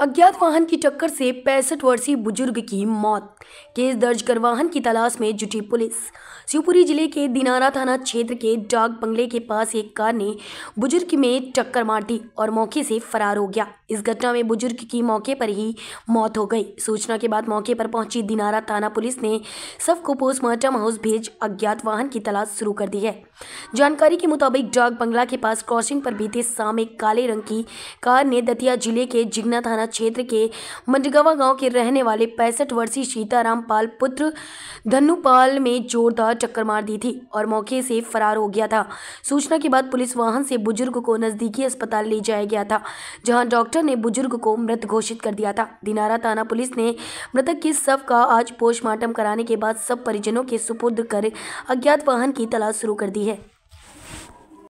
अज्ञात वाहन की टक्कर से पैंसठ वर्षीय बुजुर्ग की मौत केस दर्ज कर वाहन की तलाश में जुटी पुलिस शिवपुरी जिले के दिनारा थाना क्षेत्र के डाक बंगले के पास एक कार ने बुजुर्ग में टक्कर मार दी और मौके से फरार हो गया इस घटना में बुजुर्ग की मौके पर ही मौत हो गई सूचना के बाद मौके पर पहुंची दिनारा थाना पुलिस ने सब को पोस्टमार्टम हाउस भेज अज्ञात वाहन की तलाश शुरू कर दी है जानकारी के मुताबिक डाक बंगला के पास क्रॉसिंग पर बीते शाम एक काले रंग की कार ने दतिया जिले के जिगना थाना क्षेत्र के मंडगवा गांव के रहने वाले पैंसठ वर्षीय सीताराम पाल पुत्र धनुपाल में जोरदार टक्कर मार दी थी और मौके से फरार हो गया था सूचना के बाद पुलिस वाहन से बुजुर्ग को नजदीकी अस्पताल ले जाया गया था जहां डॉक्टर ने बुजुर्ग को मृत घोषित कर दिया था दिनारा थाना पुलिस ने मृतक के शव का आज पोस्टमार्टम कराने के बाद सब परिजनों के सुपुर्द कर अज्ञात वाहन की तलाश शुरू कर दी है